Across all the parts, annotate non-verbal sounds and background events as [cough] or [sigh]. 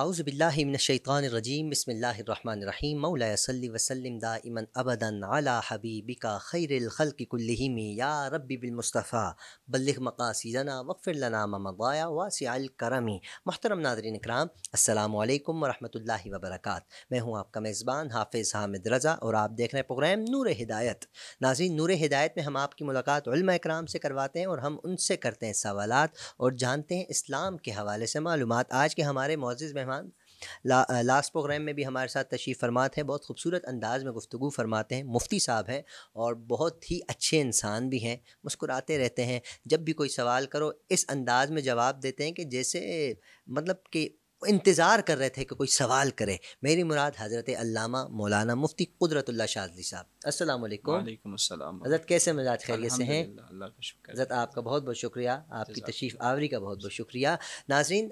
आउज़बिल्लिमिनशैतानरजीम बसमीम मौलासल वसलम दाइमन अबदन अला हबीबिका खैरखल कुल्लिम या रबी बिलमुस्तफ़ा बल्लिग मकासीदना वफ़िर लना ममदाया वासियाल करमी महतरम नादरीन कराम अल्लाम वरहमल वबरक मैं हूँ आपका मेज़बान हाफिज़ हामिद रज़ा और आप देख रहे हैं प्रोग्राम नूर हिदायत नाजी नूर हिदायत में हम आपकी मुलाकात कराम से करवाते हैं और हम उनसे करते हैं सवालत और जानते हैं इस्लाम के हवाले से मालूम आज के हमारे मोज़ मेहमान रहमान ला, लास्ट प्रोग्राम में भी हमारे साथ तशरीफ़ फरमाते हैं बहुत खूबसूरत अंदाज में गुफ्तु फरमाते हैं मुफ्ती साहब हैं और बहुत ही अच्छे इंसान भी हैं मुस्कुराते रहते हैं जब भी कोई सवाल करो इस अंदाज में जवाब देते हैं कि जैसे मतलब कि इंतज़ार कर रहे थे कि कोई सवाल करे मेरी मुराद हज़रत अलामा मौलाना मुफ्ती कुदरत शाजली साहब अस्सलाम वालेकुम हज़रत कैसे मिजाज खैरियत से हैं हज़रत आपका बहुत बहुत शुक्रिया आपकी तशीफ़ आवरी का बहुत बहुत शुक्रिया नाजरीन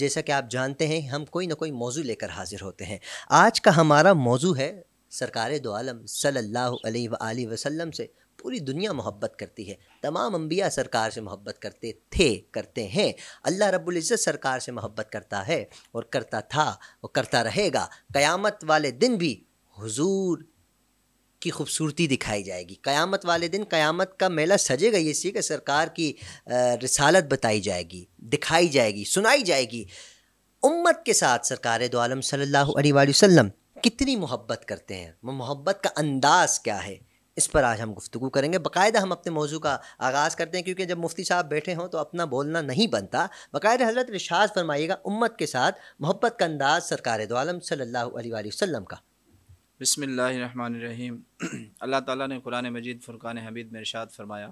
जैसा कि आप जानते हैं हम कोई ना कोई मौजू लेकर हाजिर होते हैं आज का हमारा मौजू है सरकार दो आलम सल्ला वसलम वसल्लम से पूरी दुनिया मोहब्बत करती है तमाम अम्बिया सरकार से मोहब्बत करते थे करते हैं अल्लाह रब्बुल सरकार से मोहब्बत करता है और करता था और करता रहेगा क़यामत वाले दिन भी हुजूर की खूबसूरती दिखाई जाएगी क़यामत वाले दिन क़यामत का मेला सजेगा ये सीख सरकार की रसालत बताई जाएगी दिखाई जाएगी सुनाई जाएगी उम्मत के साथ सरकार दो आलम सल्लल्लाहु अलैहि वसल्लम कितनी मोहब्बत करते हैं वो मोहब्बत का अंदाज़ क्या है इस पर आज हम गुफ्तु करेंगे बाकायदा हम अपने मौजू का आगाज़ करते हैं क्योंकि जब मुफ्ती साहब बैठे हों तो अपना बोलना नहीं बनता बाकायदा हजरत रिशाज फरमाइएगा उम्मत के साथ मोहब्बत का अंदाज़ सरकार दो आलम सल्लल्लाहु अलैहि वसल्लम का बसमीम [clears throat] अल्लाह ताला ने कुरान मजीद फ़ुरक़ान हमीद में इरशाद फरमाया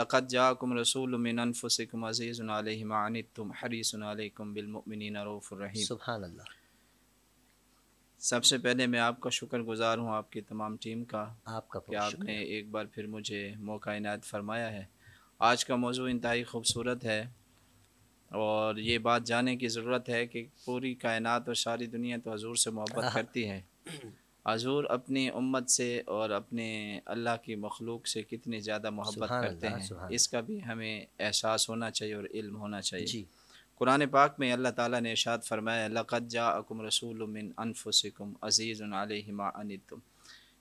लक़त जाकुम रसूल मिन अज़ीज़ुन अलैहिम अनितुम हरीसुन अलैकुम सबसे पहले मैं आपका शुक्र गुज़ार हूँ आपकी तमाम टीम का आपका कि आपने एक बार फिर मुझे मौका इनायत फरमाया है आज का मौजू इत खूबसूरत है और ये बात जानने की ज़रूरत है कि पूरी कायनत और सारी दुनिया तो हजूर से मोहब्बत हाँ। करती है [clears throat] हजूर अपनी उम्मत से और अपने अल्लाह की मखलूक से कितनी ज़्यादा मोहब्बत करते हैं इसका भी हमें एहसास होना चाहिए और इल्म होना चाहिए कुरान पाक में अल्लाह ताला ने इरशाद फरमाया लक़द जाकुम रसूल मिन अनफुसिकुम अज़ीज़ अलैहिमा अनितुम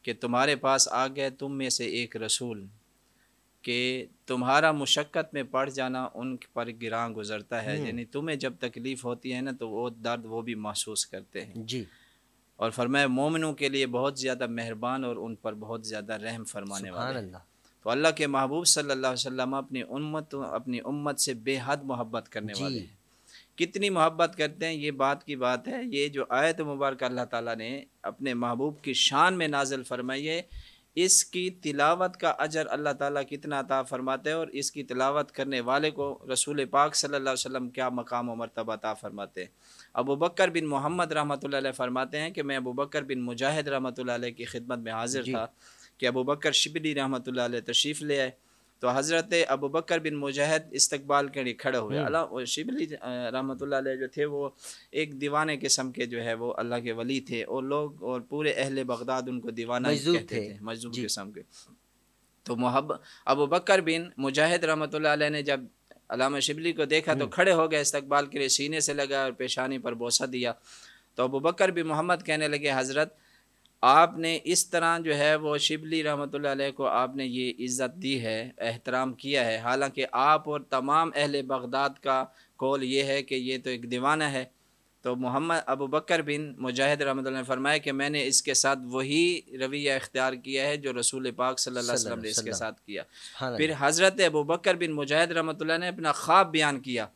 कि तुम्हारे पास आ गए तुम में से एक रसूल कि तुम्हारा मुशक्क़त में पड़ जाना उन पर गिरा गुज़रता है हम्म। यानी तुम्हें जब तकलीफ़ होती है ना तो वो दर्द वो भी महसूस करते हैं जी और फरमाए मोमिनों के लिए बहुत ज़्यादा मेहरबान और उन पर बहुत ज़्यादा रहम फरमाने वाले तो अल्लाह के महबूब सल्लल्लाहु अलैहि अपनी उम्मत अपनी उम्मत से बेहद मोहब्बत करने वाले हैं कितनी मोहब्बत करते हैं ये बात की बात है ये जो आयत मुबारक अल्लाह ताला ने अपने महबूब की शान में नाजल फरमाई है इसकी तिलावत का अजर अल्लाह ताला कितना अता फरमाते हैं और इसकी तिलावत करने वाले को रसूल पाक सल्लल्लाहु अलैहि वसल्लम क्या मकाम और मरतबा अता फरमाते हैं अबू बकर बिन मोहम्मद रहमत फ़रमाते हैं कि मैं अबू बकर बिन मुजाहिद रहमत की खिदमत में हाजिर था कि अबू बकर शिबली रहमत तशरीफ़ ले आए तो हज़रत अबू बकर बिन मुजाहिद इस्तबाल के लिए खड़े हुए हम्म। अला शिबली रहमत जो थे वो एक दीवाने किस्म के जो है वो अल्लाह के वली थे और लोग और पूरे अहल बगदाद उनको दीवाना मजदूर थे, थे मजदूब किस्म के तो मोहब अबू बकर बिन मुजाहिद रहमत ने जब अलामा शिबली को देखा तो हम्म। खड़े हो गए इस्तकबाल के लिए सीने से लगा और पेशानी पर बोसा दिया तो अबू बकर भी मोहम्मद कहने लगे हज़रत आपने इस तरह जो है वो शिबली रहमत को आपने ये इज़्ज़त दी है एहतराम किया है हालांकि आप और तमाम अहल बगदाद का कौल ये है कि ये तो एक दीवाना है तो मोहम्मद अबू बकर बिन मुजाहिद रहमत ने फरमाया कि मैंने इसके साथ वही रवैया इख्तियार किया है जो रसूल पाक सल्लल्लाहु अलैहि वसल्लम ने इसके साथ किया फिर हज़रत अबू बकर बिन मुजाहिद रहमत ने अपना ख्वाब बयान किया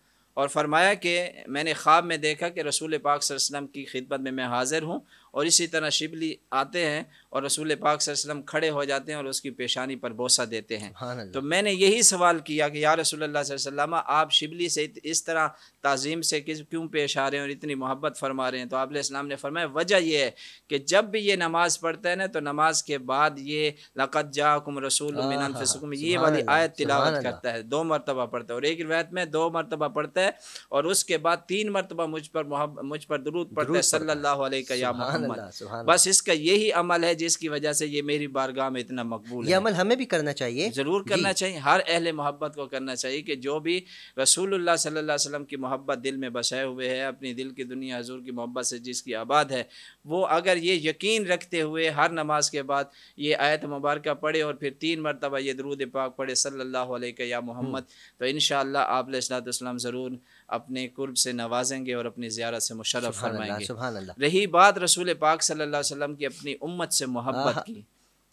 और फरमाया कि मैंने ख्वाब में देखा कि रसूल पाक वसल्लम की खिदमत में मैं हाज़िर हूँ और इसी तरह शिबली आते हैं और रसूल पाक वसलम खड़े हो जाते हैं और उसकी पेशानी पर बोसा देते हैं तो मैंने यही सवाल किया कि या रसूल सल्लम आप शिबली से इस तरह तज़ीम से किस क्यों पेश आ रहे हैं और इतनी मोहब्बत फरमा रहे हैं तो आप ने फरमाया वजह यह है कि जब भी ये नमाज़ पढ़ते हैं ना तो नमाज के बाद ये लक़त जाकुम रसूल मिनफुम ये वाली आयत तिलावत करता है दो मरतबा पढ़ता है और एक रवायत में दो मरतबा पढ़ता है और उसके बाद तीन मरतबा मुझ पर मुझ पर दरूद पढ़ता है सल्ला या मोहम्मद बस इसका यही अमल है जिसकी वजह से ये मेरी बारगाह में इतना मकबूल है अमल हमें भी करना चाहिए ज़रूर करना चाहिए हर अहल मोहब्बत को करना चाहिए कि जो भी रसूल सल्लाम की मोहब्बत दिल में बसाए हुए है अपनी दिल की दुनिया हजूर की मोहब्बत से जिसकी आबाद है वो अगर ये यकीन रखते हुए हर नमाज के बाद ये आयत मुबारक पढ़े और फिर तीन मरतबा ये दरूद पाक पढ़े सल्ला या हम्म। मोहम्मद तो इन शाह आप ज़रूर अपने कुर्ब से नवाजेंगे और अपनी ज़्यारत से मुशरफ फरमाएंगे रही बात रसूल पाक सल्लल्लाहु अलैहि वसल्लम की अपनी उम्मत से मोहब्बत की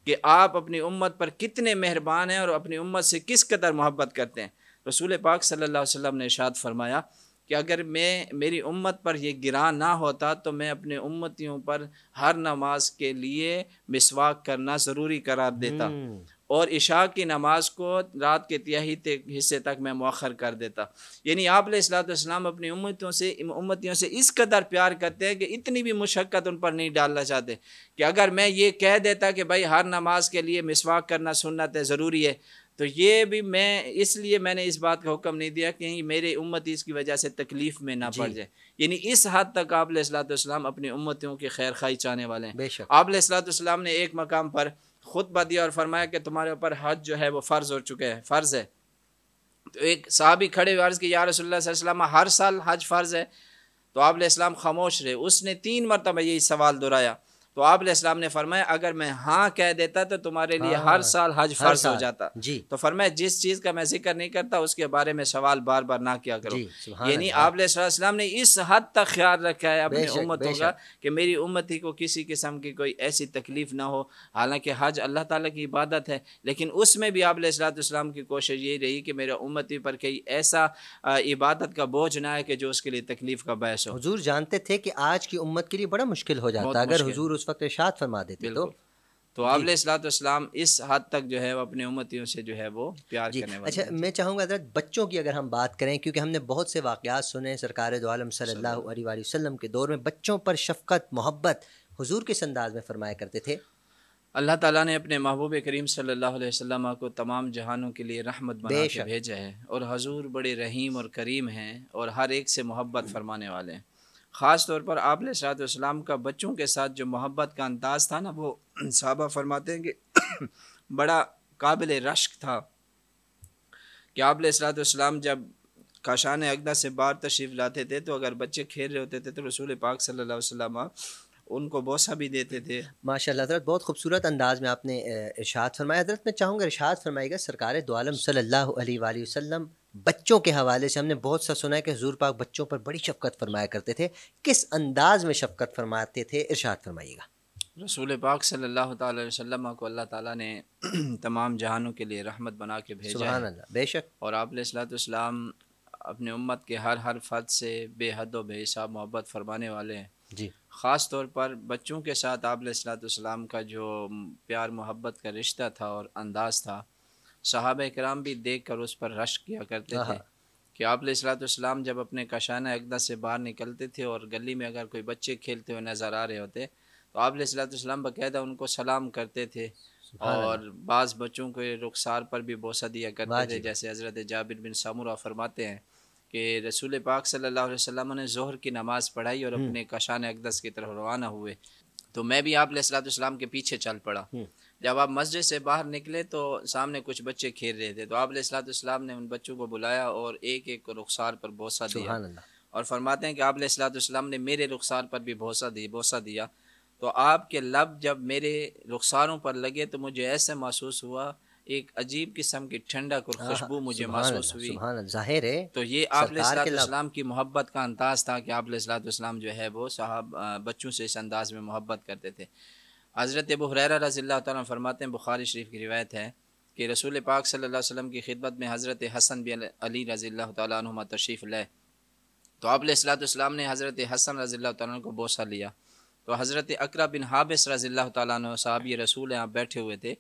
कि आप अपनी उम्मत पर कितने मेहरबान हैं और अपनी उम्मत से किस कदर मोहब्बत करते हैं रसूल पाक सल्लल्लाहु अलैहि वसल्लम ने इशाद फरमाया कि अगर मैं मेरी उम्मत पर यह गिरा ना होता तो मैं अपने उम्मतियों पर हर नमाज के लिए मिसवाक करना ज़रूरी करार देता हम्म। और इशा की नमाज को रात के तिहाई हिस्से तक मैं मौखर कर देता यानी आप सलाम अपनी उम्मतों से उम्मतियों से इस कदर प्यार करते हैं कि इतनी भी मुशक्क़त उन पर नहीं डालना चाहते कि अगर मैं ये कह देता कि भाई हर नमाज के लिए मिसवाक करना सुनना है ज़रूरी है तो ये भी मैं इसलिए मैंने इस बात का हुक्म नहीं दिया कि मेरे उम्मत इसकी वजह से तकलीफ़ में ना पड़ जाए यानी इस हद तक आप अपनी उम्मतियों की खैर खाई चाहने वाले हैं आप सलाम ने एक मकाम पर खुतबा दिया और फरमाया कि तुम्हारे ऊपर हज जो है वो फ़र्ज़ हो चुके हैं फ़र्ज़ है तो एक साहबी खड़े हुए अर्ज़ की या रसोल्ला हर साल हज फ़र्ज़ है तो आबल इस्लाम खामोश रहे उसने तीन मरतबा यही सवाल दोहराया तो आप इस्लाम ने फरमाया अगर मैं हाँ कह देता तो तुम्हारे लिए हर हाँ, साल हज फर्ज हो जाता जी तो फरमाया जिस चीज़ का मैं जिक्र नहीं करता उसके बारे में सवाल बार बार ना किया करो यानी आप इस्लाम ने इस हद तक ख्याल रखा है अपनी उम्मतों का कि मेरी उम्मत ही को किसी किस्म की कोई ऐसी तकलीफ ना हो हालांकि हज अल्लाह ताला की इबादत है लेकिन उसमें भी आप इस्लाम की कोशिश यही रही कि मेरे उम्मती पर कहीं ऐसा इबादत का बोझ ना है कि जो उसके लिए तकलीफ का बहस हो हजूर जानते थे कि आज की उम्मत के लिए बड़ा मुश्किल हो जाता अगर हजूर उस वक्त इशात फरमा देते तो तो आवल सलाम इस हद तक जो है वो अपने उम्मतियों से जो है वो प्यार करने अच्छा, वाले अच्छा मैं चाहूँगा हजरत बच्चों की अगर हम बात करें क्योंकि हमने बहुत से वाक़ात सुने सरकार दो आलम सल्लल्लाहु अलैहि वसल्लम के दौर में बच्चों पर शफकत मोहब्बत हुजूर किस अंदाज में फरमाया करते थे अल्लाह ताला ने अपने महबूब करीम सल्लल्लाहु अलैहि वसल्लम को तमाम जहानों के लिए रहमत बना के भेजा है और हजूर बड़े रहीम और करीम हैं और हर एक से मोहब्बत फरमाने वाले हैं ख़ास तौर पर आप सलाम का बच्चों के साथ जो मोहब्बत का अंदाज था ना वो [clears throat] साहबा फरमाते हैं कि [clears throat] बड़ा काबिल रश्क था कि आप सलाम जब काशान अगदा से बाहर तशरीफ़ लाते थे तो अगर बच्चे खेल रहे होते थे तो रसूल पाक सल्लल्लाहु अलैहि वसल्लम उनको बोसा भी देते थे माशा हजरत बहुत खूबसूरत अंदाज़ में आपने इर्शाद फरमाया हजरत मैं चाहूँगा इर्शाद फरमाएगा सरकार दो आलम सल्लल्लाहु अलैहि वसल्लम बच्चों के हवाले से हमने बहुत सा सुना है कि हजूर पाक बच्चों पर बड़ी शफकत फरमाया करते थे किस अंदाज में शफकत फरमाते थे इरशाद फरमाइएगा रसूल पाक सल्लल्लाहु अलैहि वसल्लम को अल्लाह ताला ने [clears throat] तमाम जहानों के लिए रहमत बना के भेजा बेशक और सलाम अपने उम्मत के हर हर फर्द से बेहद व बेहिसाब मोहब्बत फरमाने वाले हैं जी ख़ास तौर पर बच्चों के साथ आपलाम का जो प्यार मोहब्बत का रिश्ता था और अंदाज़ था सहाब कराम भी देख कर उस पर रश किया करते थे हाँ। कि आप सलाम जब अपने कशाना अकदा से बाहर निकलते थे और गली में अगर कोई बच्चे खेलते हुए नज़र आ रहे होते तो आप सलाम बाकायदा उनको सलाम करते थे और बाज़ बच्चों के रुखसार पर भी बोसा दिया करते थे जैसे हज़रत जाबिर बिन सामुरा फरमाते हैं कि रसूल पाक सल्लल्लाहु अलैहि वसल्लम ने जहर की नमाज़ पढ़ाई और हम्म। अपने कशान अकदस की तरफ रवाना हुए तो मैं भी आप सलाम के पीछे चल पड़ा हम्म। जब आप मस्जिद से बाहर निकले तो सामने कुछ बच्चे खेल रहे थे तो आप सलाम ने उन बच्चों को बुलाया और एक एक को रुखसार पर बोसा दिया और फरमाते हैं कि आप सलाम ने मेरे रुखसार पर भी भोसा दी भोसा दिया तो आपके लब जब मेरे रुखसारों पर लगे तो मुझे ऐसे महसूस हुआ एक अजीब किस्म की ठंडा हाँ, को खुशबू मुझे महसूस हुई जाहिर है तो ये आपलाम की मोहब्बत का अंदाज था कि आप सलाम जो है वो साहब बच्चों से इस अंदाज में मोहब्बत करते थे हज़रत अबू हुररा रज़ील्ला तौर फरमाते हैं बुखारी शरीफ की रिवायत है कि रसूल पाक सल्लल्लाहु अलैहि वसल्लम की खिदमत में हज़रत हसन बिन अली रज़ील्ला तुमा तशरीफ़ लाए तो आप ने हज़रत हसन रज़ील्ला तु को बोसा लिया तो हज़रत अकरा बिन हाबिस रज़ील्ला तब ये रसूल यहाँ बैठे हुए थे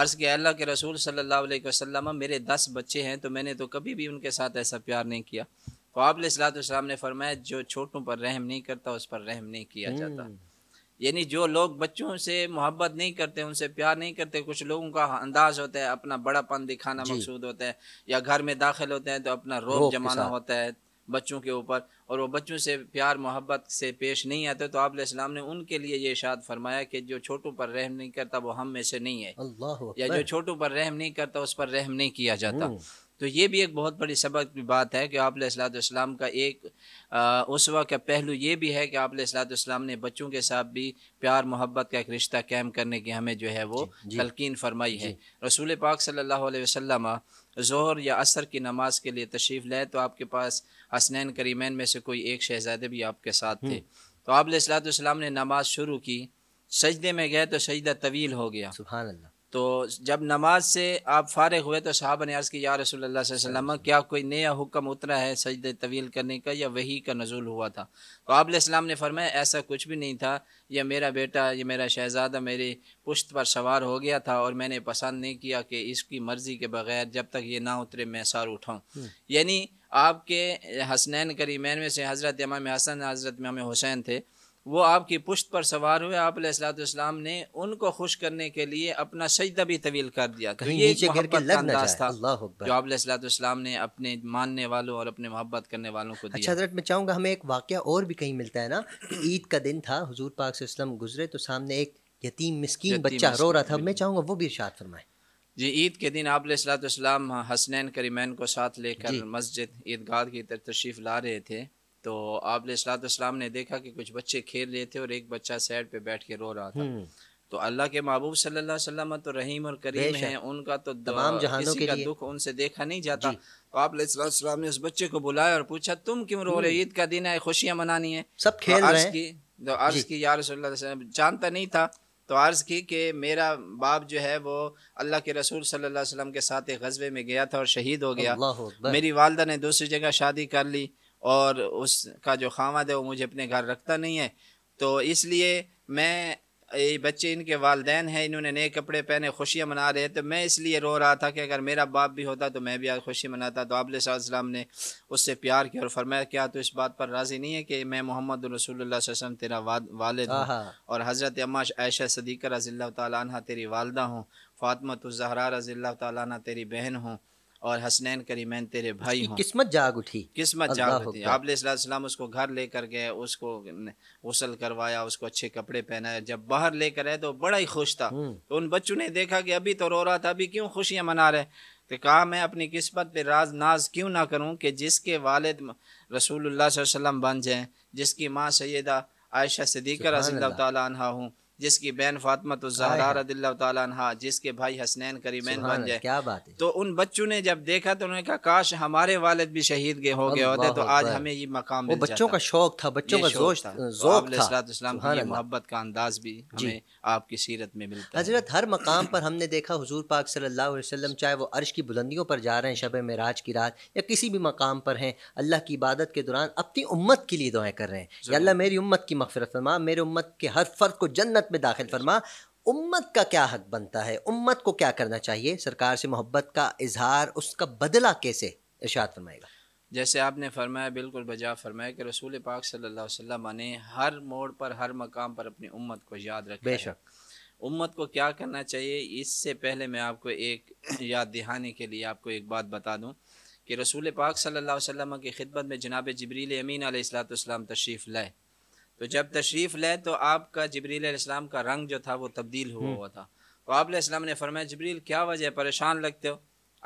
अर्ज़ के अल्लाह के रसूल सल्लल्लाहु अलैहि वसल्लम मेरे दस बच्चे हैं तो मैंने तो कभी भी उनके साथ ऐसा प्यार नहीं किया तो आप सलाम ने फरमाया जो छोटों पर रहम नहीं करता उस पर रहम नहीं किया जाता हम्म। यानी जो लोग बच्चों से मोहब्बत नहीं करते उनसे प्यार नहीं करते कुछ लोगों का अंदाज होता है अपना बड़ापन दिखाना मकसूद होता है या घर में दाखिल होते हैं तो अपना रोब जमाना होता है बच्चों के ऊपर और वो बच्चों से प्यार मोहब्बत से पेश नहीं आते तो आप ने उनके लिए ये इशाद फरमाया कि जो छोटों पर रहम नहीं करता वो हम में से नहीं है या जो छोटों पर रहम नहीं करता उस पर रहम नहीं किया जाता हम्म। तो ये भी एक बहुत बड़ी सबक की बात है कि आप का एक उसवा का पहलू ये भी है कि आप ने बच्चों के साथ भी प्यार मोहब्बत का एक रिश्ता कैम करने की हमें जो है वो तलकिन फरमाई है रसूल पाक सल्ला वसलम जहर या असर की नमाज के लिए तशरीफ़ लाए तो आपके पास हसनैन करीमैन में से कोई एक शहजादे भी आपके साथ थे हम्म। तो आप सलाम ने नमाज शुरू की सजदे में गए तो सजदा तवील हो गया सुबह तो जब नमाज से आप फारग हुए तो साहब ने अर्ज़ की या रसूल अल्लाह वसल्लम क्या कोई नया हुक्म उतरा है सजद तवील करने का या वही का नजूल हुआ था तो आबलम ने फरमाया ऐसा कुछ भी नहीं था यह मेरा बेटा यह मेरा शहजादा मेरे पुश्त पर सवार हो गया था और मैंने पसंद नहीं किया कि इसकी मर्ज़ी के बगैर जब तक ये ना उतरे मैं सार उठाऊँ हम्म। यानी आपके हसनैन करीमैन में से हज़रत इमाम हसन हज़रत इमाम हुसैन थे वो आपकी पुश्त पर सवार हुए आप सलाम ने उनको खुश करने के लिए अपना सजदा भी तवील कर दिया तो ये अंदाज जो आप सलाम ने अपने मानने वालों और अपने मोहब्बत करने वालों को अच्छा दिया। मैं चाहूंगा हमें एक वाक्य और भी कहीं मिलता है ना कि ईद का दिन था हजूर पाक वसलम गुजरे तो सामने एक यतीम मिसकीन बच्चा रो रहा था मैं चाहूँगा वो भी इर्शाद फरमाए जी ईद के दिन आप सलाम हसनैन करीमैन को साथ लेकर मस्जिद ईदगाह की तरफ तशरीफ़ ला रहे थे तो आबलाम ने देखा कि कुछ बच्चे खेल रहे थे और एक बच्चा सैड पे बैठ के रो रहा था हम्म। तो अल्लाह के महबूब सल्लाम तो रहीम और करीम हैं उनका तो तमाम जहानों के का दुख उनसे देखा नहीं जाता तो आप ने उस बच्चे को बुलाया और पूछा तुम क्यों रो रहे हम्म। ईद का दिन है खुशियाँ मनानी है सब तो खेल रहे हैं की तो अर्ज की यार जानता नहीं था तो अर्ज़ की कि मेरा बाप जो है वो अल्लाह के रसूल सल्लल्लाहु अलैहि वसल्लम के साथ एक गजबे में गया था और शहीद हो गया मेरी वालदा ने दूसरी जगह शादी कर ली और उसका जो खामद है वो मुझे अपने घर रखता नहीं है तो इसलिए मैं ये बच्चे इनके वालदेन हैं इन्होंने नए कपड़े पहने खुशियाँ मना रहे हैं तो मैं इसलिए रो रहा था कि अगर मेरा बाप भी होता तो मैं भी आज खुशी मनाता तो आबल ने उससे प्यार किया और फरमाया क्या तो इस बात पर राज़ी नहीं है कि मैं मोहम्मद रसूल वसम तेरा वालद हूँ और हज़रत अम्मा ऐशा सदीकर रज़ी तेरी वालदा हूँ फ़ातमत जहरा रज़ी तेरी बहन हूँ और हसनैन करीमैन तेरे भाई हूँ किस्मत जाग उठी किस्मत जाग उठी सलाम उसको घर लेकर गए उसको गसल करवाया उसको अच्छे कपड़े पहनाए जब बाहर लेकर आए तो बड़ा ही खुश था हम्म। तो उन बच्चों ने देखा कि अभी तो रो रहा था अभी क्यों खुशियाँ मना रहे तो कहा मैं अपनी किस्मत पे राज नाज क्यों ना करूँ कि जिसके वालद रसूल सल्लम बन जाए जिसकी माँ सैदा आयशा सदीकर रजील्ला तह हूँ जिसकी बहन फातमा तो जहरा तहा जिसके भाई हसनैन करीमैन बन जाए क्या बात है तो उन बच्चों ने जब देखा तो उन्होंने कहा काश हमारे वालद भी शहीद गए हो गए होते तो आज हमें ये मकाम मिल बच्चों का शौक था बच्चों का जोश था मोहब्बत का अंदाज भी हमें आपकी सीरत में मिलता हजरत हर मकाम पर हमने देखा हजूर पाक सल्ला वसलम चाहे वो अर्श की बुलंदियों पर जा रहे हैं शब मराज की रात या किसी भी मकाम पर हैं अल्लाह की इबादत के दौरान अपनी उम्मत के लिए दुआएं कर रहे हैं अल्लाह मेरी उम्मत की मफफरत फरमा मेरे उम्मत के हर फर्द को जन्नत में दाखिल फरमा उम्मत का क्या हक बनता है उम्मत को क्या करना चाहिए सरकार से मोहब्बत का इजहार उसका बदला कैसे इर्शाद फरमाएगा जैसे आपने फरमाया बिल्कुल बजा फरमाया कि रसूल पाक सल्लल्लाहु अलैहि वसल्लम ने हर मोड़ पर हर मकाम पर अपनी उम्मत को याद रखा बेशक उम्मत को क्या करना चाहिए इससे पहले मैं आपको एक [coughs] याद दिहाने के लिए आपको एक बात बता दूँ कि रसूल पाक सल्लल्लाहु अलैहि वसल्लम की खिदमत में जनाब जबरील अमीन अलैहिस्सलाम तशरीफ़ लाए तो जब तशरीफ़ लें तो आपका जबरील इस्लाम का रंग जो था वो तब्दील हुआ हम्म। हुआ था तो आप इस्लाम ने फरमाया जबरील क्या वजह परेशान लगते हो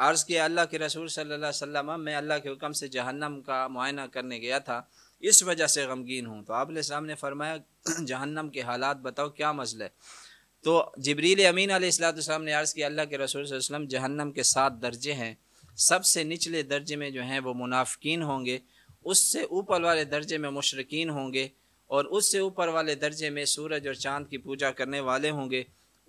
अर्ज़ किया अल्लाह के रसूल सल्लल्लाहु मैं अल्लाह के हुक्म से जहन्नम का मुआयना करने गया था इस वजह से गमगीन हूँ तो आप इस्लाम ने फरमाया [clears throat] जहन्नम के हालात बताओ क्या मसला है तो जबरील अमीन आलाम ने अर्ज़ किया अल्लाह के रसूल वसलम जहन्नम के सात दर्जे हैं सबसे निचले दर्जे में जो हैं वो मुनाफिक होंगे उससे ऊपर वाले दर्जे में मशरकिन होंगे और उससे ऊपर वाले दर्जे में सूरज और चांद की पूजा करने वाले होंगे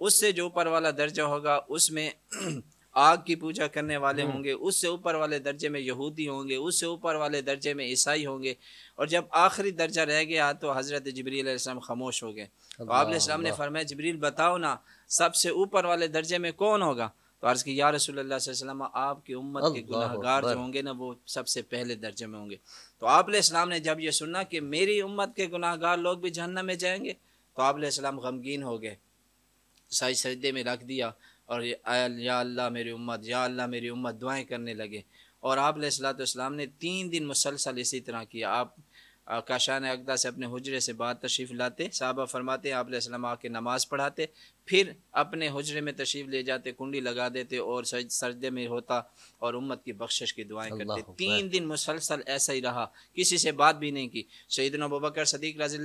उससे जो ऊपर वाला दर्जा होगा उसमें [clears throat] आग की पूजा करने वाले हम्म। होंगे उससे ऊपर वाले दर्जे में यहूदी होंगे उससे ऊपर वाले दर्जे में ईसाई होंगे और जब आखिरी दर्जा रह गया तो हज़रत जबरीम खामोश हो गए तो आपने ने फरमाया जबरील बताओ ना सबसे ऊपर वाले दर्जे में कौन होगा तो अर्ज़ की या रसूल वसल्लम आपकी उम्मत के गुनाहगार जो होंगे ना वो सबसे पहले दर्जे में होंगे तो आपलाम ने जब ये सुना कि मेरी उम्मत के गुनाहगार लोग भी जहन्नम में जाएंगे तो आपलाम गमगीन हो गए साई सजदे में रख दिया और या अल्लाह मेरी उम्मत या अल्लाह मेरी उम्मत दुआएं करने लगे और आप सलाम ने तीन दिन मुसलसल इसी तरह किया आप काशान अकदा से अपने हजरे से बाहर तशरीफ़ लाते साहबा फरमाते आप आके नमाज़ पढ़ाते फिर अपने हजरे में तशरीफ़ ले जाते कुंडी लगा देते और सर्दे में होता और उम्मत की बख्शिश की दुआएं करते तीन दिन मुसलसल ऐसा ही रहा किसी से बात भी नहीं की शहीद बकर सदीक रज़ी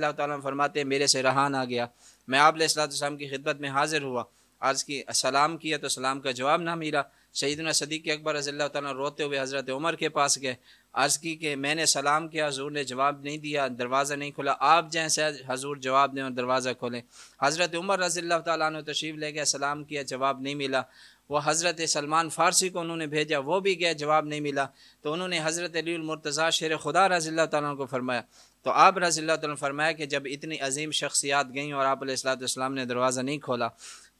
फरमाते मेरे से रहान आ गया मैं आप की खिदमत में हाजिर हुआ आज की सलाम किया तो सलाम का जवाब ना मिला शहीदना सदीक अकबर रजील्ला रोते हुए हज़रत उमर के पास गए अर्ज़ की कि मैंने सलाम किया हजूर ने जवाब नहीं दिया दरवाज़ा नहीं खुला आप जैसे हजूर जवाब दें और दरवाज़ा खोलें हज़रत उमर रज़ी तु तशीफ़ ले गया सलाम किया जवाब नहीं मिला वो हज़रत सलमान फ़ारसी को उन्होंने भेजा वो भी गया जवाब नहीं मिला तो उन्होंने हज़रत अलीमरतज़ा शेर खुदा रज़ी तुम को फरमाया तो आप रज़ी तुम फरमाया कि जब इतनी अजीम शख्सियात गईं और आप ने दरवाज़ा नहीं खोला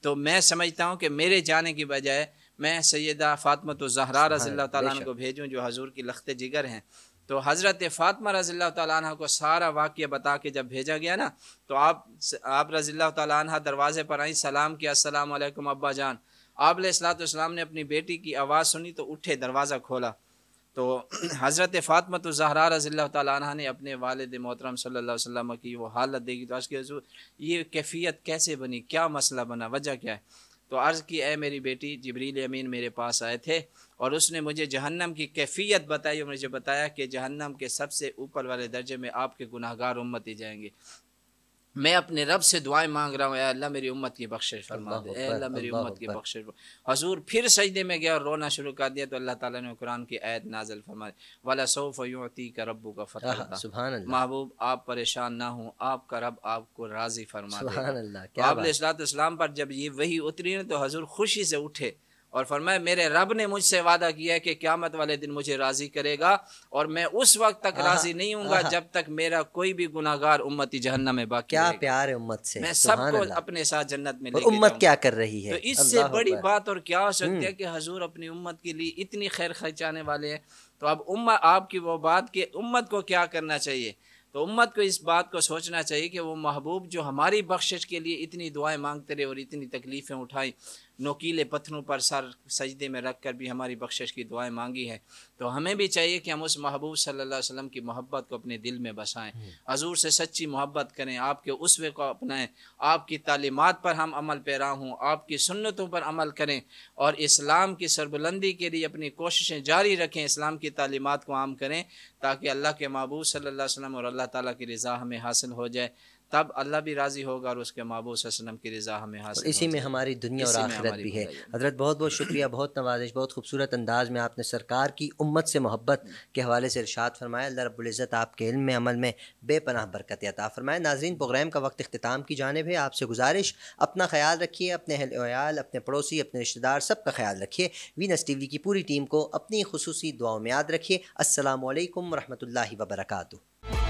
तो मैं समझता हूँ कि मेरे जाने की बजाय मैं सैदा फ़ातमत तो ज़हरा रज़ील्ला तन को भेजूँ जो हजूर की लख्त जिगर हैं तो हज़रत फ़ातमा रज़ील्ला तन को सारा वाक्य बता के जब भेजा गया ना तो आप आप रज़ील्ला ताली दरवाज़े पर आई सलाम किया असलम अब्बा जान आप ने अपनी बेटी की आवाज़ सुनी तो उठे दरवाज़ा खोला तो [clears throat] हज़रत फ़ातमत तो ज़हरा रजील तन ने अपने वालद मोहतरम सल्ला वसम की वो हालत देखी तो आज के ये कैफियत कैसे बनी क्या मसला बना वजह क्या है तो अर्ज़ की ए मेरी बेटी जबरील अमीन मेरे पास आए थे और उसने मुझे जहन्नम की कैफियत बताई और मुझे बताया कि जहन्नम के सबसे ऊपर वाले दर्जे में आपके गुनाहगार उम्मत ही जाएंगे मैं अपने रब से दुआएं मांग रहा हूँ अल्लाह मेरी उम्मत की बख्शिश फरमा दे अल्लाह मेरी उम्मत की बख्शिश हजूर फिर सजदे में गया और रोना शुरू कर दिया तो अल्लाह ताला ने कुरान की आयत नाजल फरमाई वाला सौफ यूती का रब्बू का फतह महबूब आप परेशान ना हो आपका रब आपको राजी फरमा दे आप इस्लाम पर जब ये वही उतरी ना तो हजूर खुशी से उठे और फरमाया मेरे रब ने मुझसे वादा किया है कि क्यामत वाले दिन मुझे राजी करेगा और मैं उस वक्त तक राजी नहीं हूँ जब तक मेरा कोई भी गुनागार उम्मती जहन्नम में बाकी क्या प्यार है उम्मत से मैं सबको अपने साथ जन्नत में उम्मत क्या कर रही है तो इससे बड़ी बात और क्या हो सकती हम्म। है कि हजूर अपनी उम्मत के लिए इतनी खैर खर्चाने वाले हैं तो अब उम्म आपकी वो बात कि उम्मत को क्या करना चाहिए तो उम्मत को इस बात को सोचना चाहिए कि वो महबूब जो हमारी बख्शिश के लिए इतनी दुआएं मांगते रहे और इतनी तकलीफ़ें उठाई नोकीले पत्थरों पर सर सजदे में रख कर भी हमारी बख्शिश की दुआएं मांगी है तो हमें भी चाहिए कि हम उस महबूब सल्लल्लाहु अलैहि वसल्लम की मोहब्बत को अपने दिल में बसाएं हम्म। हजूर से सच्ची मोहब्बत करें आपके उसवे को अपनाएं आपकी तालीमत पर हम अमल पैरा हों आपकी सुन्नतों पर अमल करें और इस्लाम की सरबुलंदी के लिए अपनी कोशिशें जारी रखें इस्लाम की तालीमत को आम करें ताकि अल्लाह के महबूब सल्ला वसम और अल्लाह ताली की रज़ा हमें हासिल हो जाए तब अल्लाह भी राज़ी होगा और उसके महबूब वसलम की रज़ा हमें हासिल इसी में हमारी दुनिया और आखिरत भी है हजरत बहुत बहुत शुक्रिया बहुत नवाजिश बहुत खूबसूरत अंदाज में आपने सरकार की उम्मत से मोहब्बत के हवाले से इरशाद फरमाया अल्लाह रब्ज़त आपके इल्म में अमल में बेपनाह बरकत अता फरमाए नाजरीन प्रोग्राम का वक्त अख्ताम की जानब है आपसे गुजारिश अपना ख्याल रखिए अपने आयाल अपने पड़ोसी अपने रिश्तेदार सब का ख्याल रखिए वीनस टी वी की पूरी टीम को अपनी खसूसी दुआओं में याद रखिए असल वरहमल वबरकू